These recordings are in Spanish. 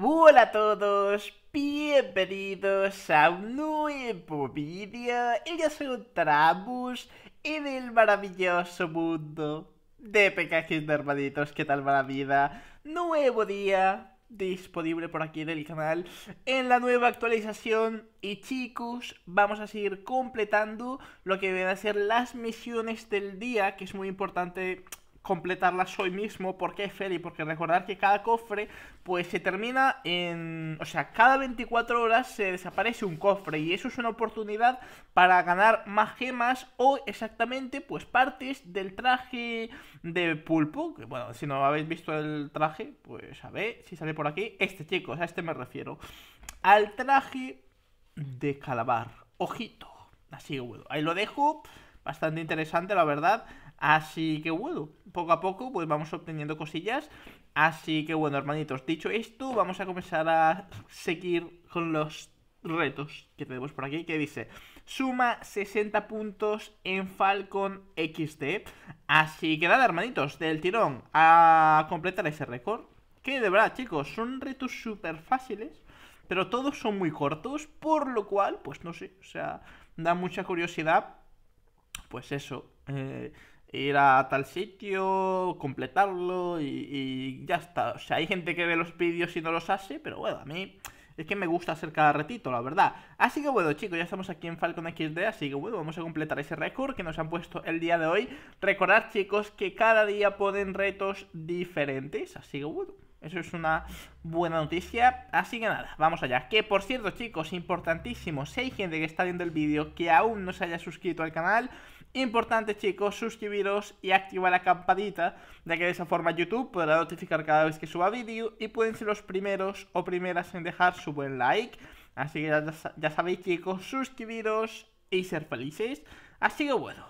Hola a todos, bienvenidos a un nuevo vídeo y nos encontramos en el maravilloso mundo de pecajes de hermanitos, ¿qué tal va la vida? Nuevo día disponible por aquí en el canal en la nueva actualización y chicos vamos a seguir completando lo que deben ser las misiones del día que es muy importante completarlas hoy mismo. porque qué, Feli? Porque recordar que cada cofre pues se termina en... O sea, cada 24 horas se desaparece un cofre y eso es una oportunidad para ganar más gemas o exactamente pues partes del traje de pulpo. Que, bueno, si no habéis visto el traje, pues a ver si sale por aquí. Este, chicos, a este me refiero. Al traje de calabar. Ojito. Así, bueno, ahí lo dejo. Bastante interesante, la verdad. Así que bueno, poco a poco pues vamos obteniendo cosillas. Así que bueno, hermanitos, dicho esto, vamos a comenzar a seguir con los retos que tenemos por aquí, que dice, suma 60 puntos en Falcon XD. Así que nada, hermanitos, del tirón a completar ese récord. Que de verdad, chicos, son retos súper fáciles, pero todos son muy cortos, por lo cual, pues no sé, o sea, da mucha curiosidad. Pues eso, eh, ir a tal sitio, completarlo y, ya está. O sea, hay gente que ve los vídeos y no los hace, pero bueno, a mí es que me gusta hacer cada retito, la verdad. Así que bueno, chicos, ya estamos aquí en Falcon XD, así que bueno, vamos a completar ese récord que nos han puesto el día de hoy. Recordad, chicos, que cada día ponen retos diferentes, así que bueno. Eso es una buena noticia. Así que nada, vamos allá. Que por cierto, chicos, importantísimo, si hay gente que está viendo el vídeo que aún no se haya suscrito al canal, Importante chicos, suscribiros y activar la campanita, ya que de esa forma YouTube podrá notificar cada vez que suba vídeo y pueden ser los primeros o primeras en dejar su buen like. Así que ya, sabéis chicos, suscribiros y ser felices. Así que bueno,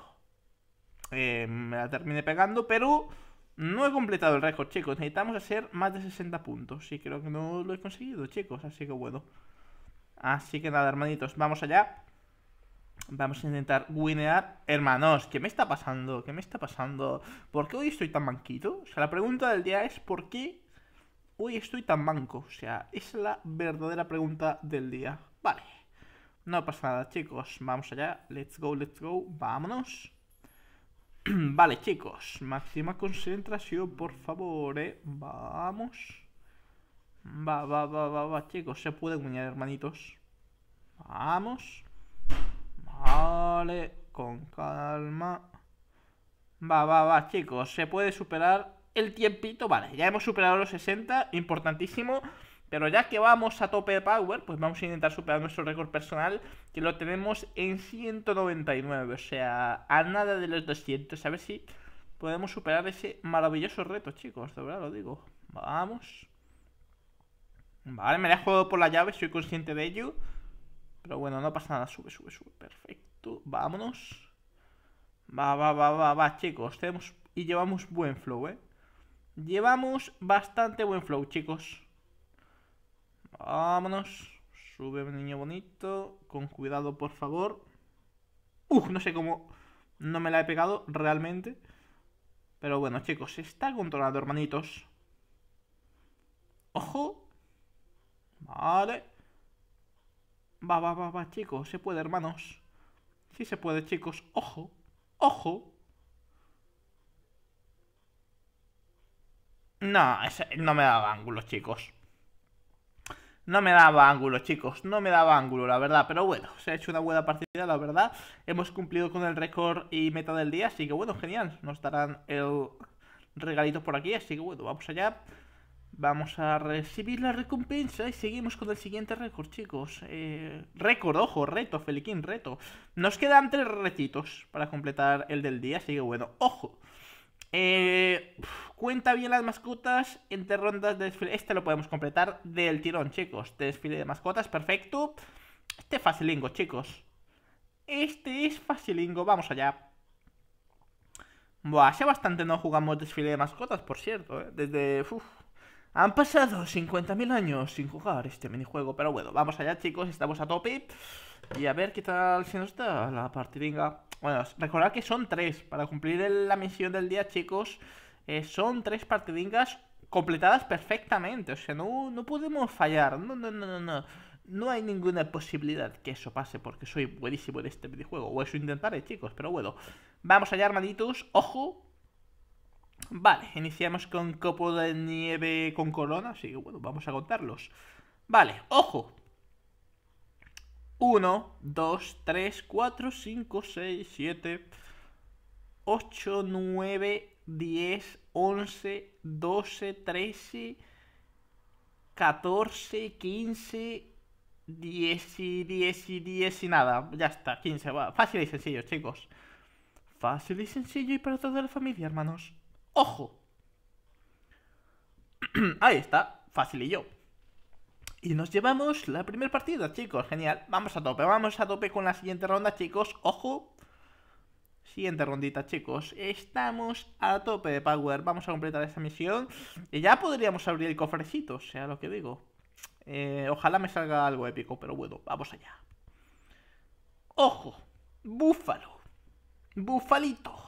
eh, me la terminé pegando, pero no he completado el récord chicos. Necesitamos hacer más de 60 puntos y creo que no lo he conseguido chicos, así que bueno. Así que nada hermanitos, vamos allá. Vamos a intentar winear. Hermanos, ¿qué me está pasando? ¿Qué me está pasando? ¿Por qué hoy estoy tan manquito? O sea, la pregunta del día es ¿por qué hoy estoy tan manco? O sea, es la verdadera pregunta del día. Vale. No pasa nada, chicos. Vamos allá. Let's go, let's go. Vámonos. vale, chicos. Máxima concentración, por favor, ¿eh? Vamos. Va, va, va, va, va, chicos. Se puede winear, hermanitos. Vamos. Vale, con calma. Va, va, va, chicos. Se puede superar el tiempito. Vale, ya hemos superado los 60. Importantísimo. Pero ya que vamos a tope de power, pues vamos a intentar superar nuestro récord personal, que lo tenemos en 199, o sea, a nada de los 200. A ver si podemos superar ese maravilloso reto, chicos, de verdad lo digo. Vamos. Vale, me la he jugado por la llave, soy consciente de ello. Pero bueno, no pasa nada, sube, sube, sube, perfecto vámonos. Va, va, va, va, va, chicos. Tenemos y llevamos buen flow, ¿eh? Llevamos bastante buen flow, chicos. Vámonos. Sube, niño bonito. Con cuidado, por favor. Uf, no sé cómo no me la he pegado realmente. Pero bueno, chicos, está controlado, hermanitos. Ojo. Vale. Va, va, va, va, chicos. Se puede, hermanos. Si se puede, chicos. Ojo. Ojo. No, no me daba ángulo, chicos. No me daba ángulo, chicos. No me daba ángulo, la verdad. Pero bueno, se ha hecho una buena partida, la verdad. Hemos cumplido con el récord y meta del día. Así que bueno, genial. Nos darán el regalito por aquí. Así que bueno, vamos allá. Vamos a recibir la recompensa y seguimos con el siguiente récord, chicos. Eh, récord, ojo, reto, Feliquín, reto. Nos quedan tres retitos para completar el del día, así que bueno, ojo. Eh, cuenta bien las mascotas entre rondas de desfile. Este lo podemos completar del tirón, chicos. Desfile de mascotas, perfecto. Este facilingo, chicos. Este es facilingo, vamos allá. Buah, hace bastante no jugamos desfile de mascotas, por cierto. Eh. Desde... Han pasado 50.000 años sin jugar este minijuego, pero bueno, vamos allá chicos, estamos a tope y a ver qué tal se nos da la partidinga. Bueno, recordad que son tres, para cumplir la misión del día chicos, eh, son tres partidingas completadas perfectamente, o sea, no, no podemos fallar, no, no, no, no, no. No hay ninguna posibilidad que eso pase porque soy buenísimo en este minijuego o eso intentaré chicos, pero bueno. Vamos allá hermanitos, ojo, Vale, iniciamos con copo de nieve con corona, así que bueno, vamos a contarlos. Vale, ojo. 1, 2, 3, 4, 5, 6, 7, 8, 9, 10, 11, 12, 13, 14, 15, 10 y 10 y 10 y nada. Ya está, 15. Va. Fácil y sencillo, chicos. Fácil y sencillo y para toda la familia, hermanos. Ojo. Ahí está, fácil y yo. Y nos llevamos la primera partida, chicos. Genial. Vamos a tope, vamos a tope con la siguiente ronda, chicos. Ojo. Siguiente rondita, chicos. Estamos a tope de power. Vamos a completar esta misión. Y ya podríamos abrir el cofrecito, sea lo que digo. Eh, ojalá me salga algo épico, pero bueno, vamos allá. Ojo. Búfalo. Búfalito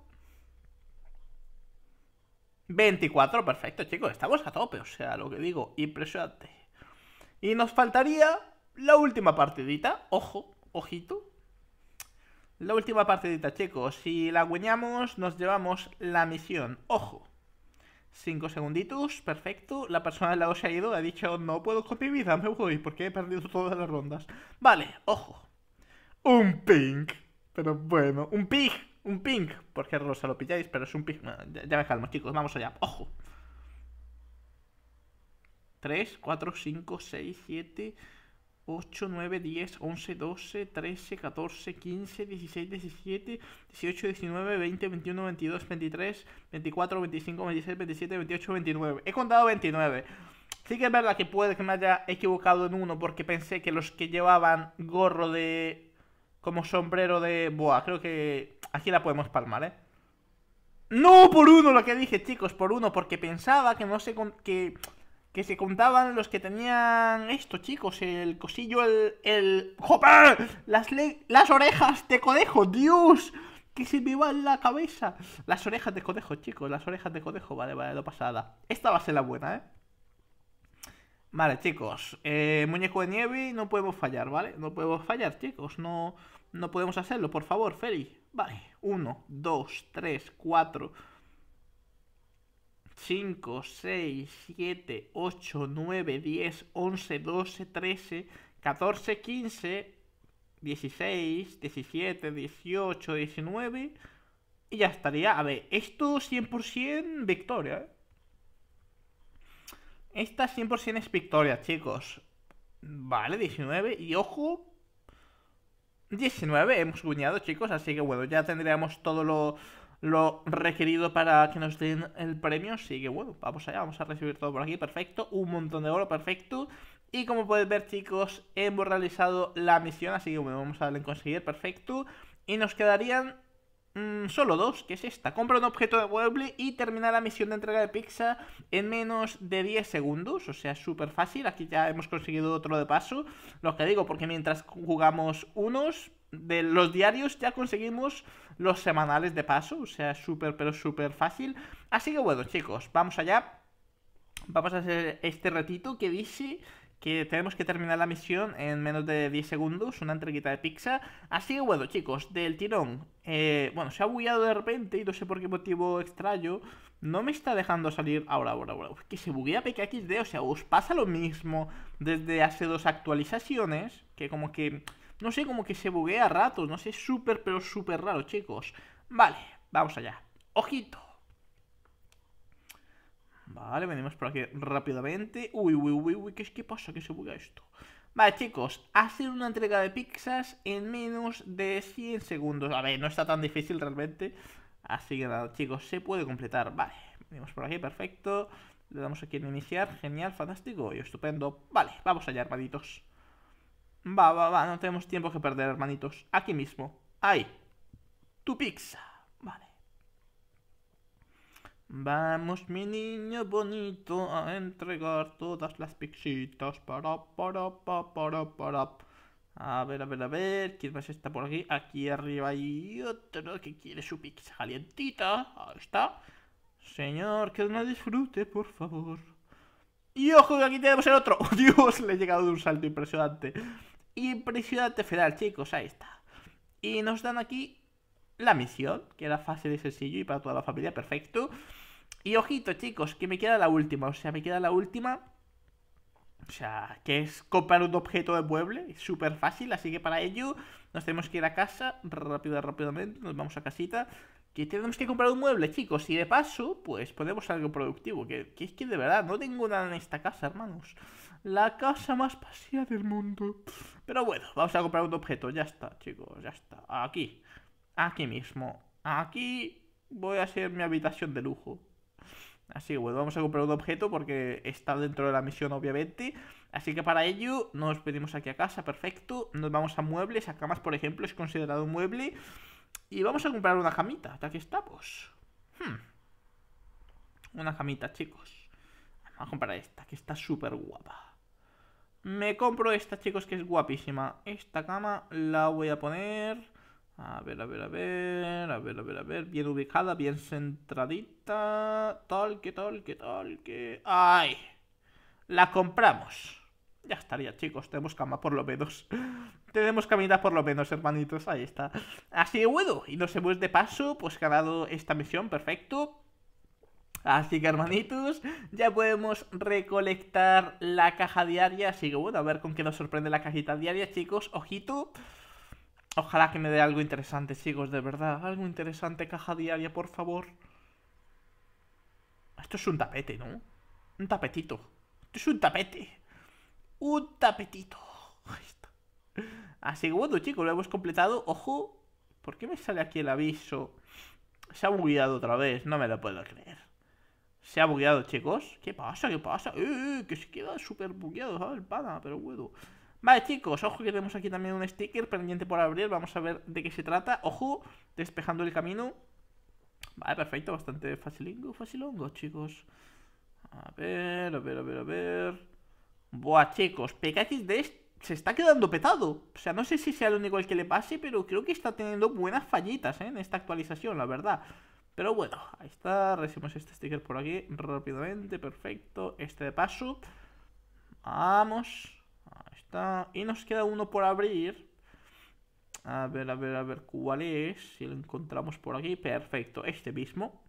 24, perfecto, chicos, estamos a tope, o sea, lo que digo, impresionante. Y nos faltaría la última partidita, ojo, ojito. La última partidita, chicos, si la guiñamos nos llevamos la misión, ojo. 5 segunditos, perfecto. La persona del lado se ha ido, ha dicho, no puedo con mi vida, me voy, porque he perdido todas las rondas. Vale, ojo. Un ping. Pero bueno, un ping un ping. Porque rosa lo pilláis, pero es un ping. ya, ya, me calmo, chicos. Vamos allá. ¡Ojo! 3, 4, 5, 6, 7, 8, 9, 10, 11, 12, 13, 14, 15, 16, 17, 18, 19, 20, 21, 22, 23, 24, 25, 26, 27, 28, 29. He contado 29. Sí que es verdad que puede que me haya equivocado en uno porque pensé que los que llevaban gorro de como sombrero de... boa creo que aquí la podemos palmar, ¿eh? No, por uno lo que dije, chicos, por uno, porque pensaba que no se... Que, que se contaban los que tenían esto, chicos, el cosillo, el... el... Las, las orejas de conejo, Dios, que se me va en la cabeza. Las orejas de conejo, chicos, las orejas de conejo, vale, vale, lo pasada. Esta va a ser la buena, ¿eh? Vale, chicos, eh, muñeco de nieve no podemos fallar, ¿vale? No podemos fallar, chicos, no, no podemos hacerlo, por favor, Feli. Vale, 1, 2, 3, 4, 5, 6, 7, 8, 9, 10, 11, 12, 13, 14, 15, 16, 17, 18, 19 y ya estaría. A ver, esto 100% victoria, ¿eh? Esta 100% es victoria, chicos. Vale, 19. Y ojo. 19 hemos guñado, chicos. Así que bueno, ya tendríamos todo lo, lo requerido para que nos den el premio. Así que bueno, vamos allá. Vamos a recibir todo por aquí. Perfecto. Un montón de oro. Perfecto. Y como pueden ver, chicos, hemos realizado la misión. Así que bueno, vamos a darle en conseguir. Perfecto. Y nos quedarían Mm, solo dos, que es esta. Compra un objeto de mueble y termina la misión de entrega de pizza en menos de 10 segundos. O sea, súper fácil. Aquí ya hemos conseguido otro de paso. Lo que digo, porque mientras jugamos unos de los diarios ya conseguimos los semanales de paso. O sea, súper, pero súper fácil. Así que bueno, chicos, vamos allá. Vamos a hacer este ratito que dice que tenemos que terminar la misión en menos de 10 segundos, una entreguita de pizza. Así que bueno, chicos, del tirón. Eh, bueno, se ha bugueado de repente y no sé por qué motivo extraño. No me está dejando salir ahora, ahora, ahora. que se buguea PKXD, o sea, os pasa lo mismo desde hace dos actualizaciones, que como que, no sé, como que se buguea a ratos, no sé, súper, pero súper raro, chicos. Vale, vamos allá. Ojito. Vale, venimos por aquí rápidamente. Uy, uy, uy, uy, ¿qué es que pasa? que se buga esto? Vale, chicos, hacer una entrega de pizzas en menos de 100 segundos. A ver, no está tan difícil realmente. Así que nada, chicos, se puede completar. Vale, venimos por aquí, perfecto. Le damos aquí en iniciar. Genial, fantástico y estupendo. Vale, vamos allá, hermanitos. Va, va, va, no tenemos tiempo que perder, hermanitos. Aquí mismo. Ahí. Tu pizza. Vamos, mi niño bonito, a entregar todas las pixitas. Para, para, para, para, A ver, a ver, a ver. ¿Quién más está por aquí? Aquí arriba hay otro que quiere su pizza calientita. Ahí está. Señor, que no disfrute, por favor. Y ojo, que aquí tenemos el otro. Oh, Dios, le he llegado de un salto impresionante. Impresionante final, chicos. Ahí está. Y nos dan aquí la misión, que era fácil y sencillo y para toda la familia. Perfecto. Y ojito, chicos, que me queda la última. O sea, me queda la última. O sea, que es comprar un objeto de mueble. Es súper fácil, así que para ello nos tenemos que ir a casa rápido, rápidamente. Nos vamos a casita. Que tenemos que comprar un mueble, chicos. Y de paso, pues ponemos algo productivo. Que, es que de verdad no tengo nada en esta casa, hermanos. La casa más pasiva del mundo. Pero bueno, vamos a comprar un objeto. Ya está, chicos, ya está. Aquí. Aquí mismo. Aquí voy a hacer mi habitación de lujo. Así que bueno, vamos a comprar un objeto porque está dentro de la misión obviamente. Así que para ello nos pedimos aquí a casa, perfecto. Nos vamos a muebles, a camas por ejemplo, es considerado un mueble. Y vamos a comprar una camita, hasta aquí estamos. Hmm. Una camita, chicos. Vamos a comprar esta, que está súper guapa. Me compro esta, chicos, que es guapísima. Esta cama la voy a poner a ver, a ver, a ver, a ver, a ver, a ver. Bien ubicada, bien centradita. Tal, que tal, que tal, que... ¡Ay! La compramos. Ya estaría, chicos. Tenemos cama por lo menos. Tenemos camina por lo menos, hermanitos. Ahí está. Así de bueno. Y nos hemos de paso, pues ganado esta misión. Perfecto. Así que hermanitos, ya podemos recolectar la caja diaria. Así que bueno, a ver con qué nos sorprende la cajita diaria, chicos. Ojito. Ojalá que me dé algo interesante, chicos, de verdad. Algo interesante, caja diaria, por favor. Esto es un tapete, ¿no? Un tapetito. Esto es un tapete. Un tapetito. Así que bueno, chicos, lo hemos completado. Ojo, ¿por qué me sale aquí el aviso? Se ha bugueado otra vez, no me lo puedo creer. Se ha bugueado, chicos. ¿Qué pasa? ¿Qué pasa? Eh, eh que se queda súper bugueado, ¿sabes? Ah, pana, pero bueno. Vale, chicos, ojo que tenemos aquí también un sticker pendiente por abrir. Vamos a ver de qué se trata. Ojo, despejando el camino. Vale, perfecto, bastante facilingo, facilongo, chicos. A ver, a ver, a ver, a ver. Buah, chicos, PKXD de se está quedando petado. O sea, no sé si sea el único el que le pase, pero creo que está teniendo buenas fallitas ¿eh? en esta actualización, la verdad. Pero bueno, ahí está. Recibimos este sticker por aquí rápidamente. Perfecto. Este de paso. Vamos. Y nos queda uno por abrir. A ver, a ver, a ver cuál es. Si lo encontramos por aquí. Perfecto. Este mismo.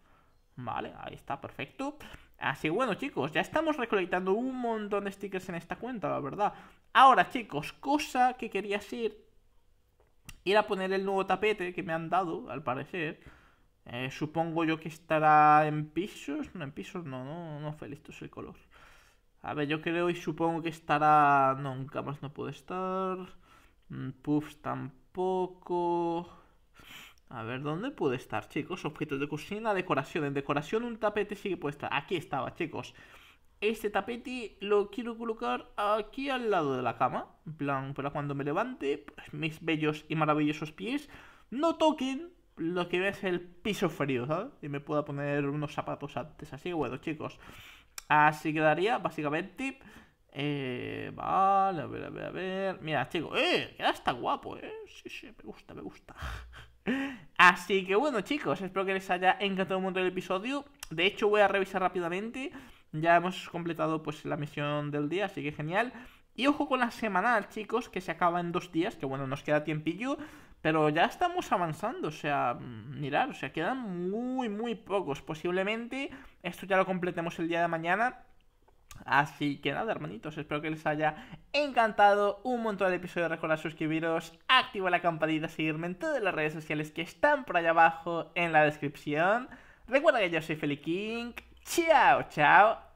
Vale, ahí está, perfecto. Así que bueno, chicos, ya estamos recolectando un montón de stickers en esta cuenta, la verdad. Ahora, chicos, cosa que quería decir Ir a poner el nuevo tapete que me han dado, al parecer. Eh, supongo yo que estará en pisos. No, en pisos no, no, no esto es el color. A ver, yo creo y supongo que estará... No, nunca más no puede estar. Puffs tampoco. A ver, ¿dónde puede estar, chicos? Objetos de cocina, decoración. En decoración un tapete sí que puede estar. Aquí estaba, chicos. Este tapete lo quiero colocar aquí al lado de la cama. En plan, para cuando me levante, pues, mis bellos y maravillosos pies no toquen lo que es el piso frío, ¿sabes? Y me pueda poner unos zapatos antes. Así que bueno, chicos. Así quedaría, básicamente. Eh, vale, a ver, a ver, a ver. Mira, chicos, este eh, queda hasta guapo, eh. Sí, sí, me gusta, me gusta. Así que bueno, chicos, espero que les haya encantado un montón el episodio. De hecho, voy a revisar rápidamente. Ya hemos completado pues la misión del día, así que genial. Y ojo con la semana, chicos, que se acaba en dos días, que bueno, nos queda tiempillo, pero ya estamos avanzando, o sea, mm, mirar, o sea, quedan muy, muy pocos. Posiblemente esto ya lo completemos el día de mañana. Así que nada, hermanitos, espero que les haya encantado un montón de episodios. Recordad suscribiros, activa la campanita, seguirme en todas las redes sociales que están por allá abajo en la descripción. Recuerda que yo soy Feli King. Chao, chao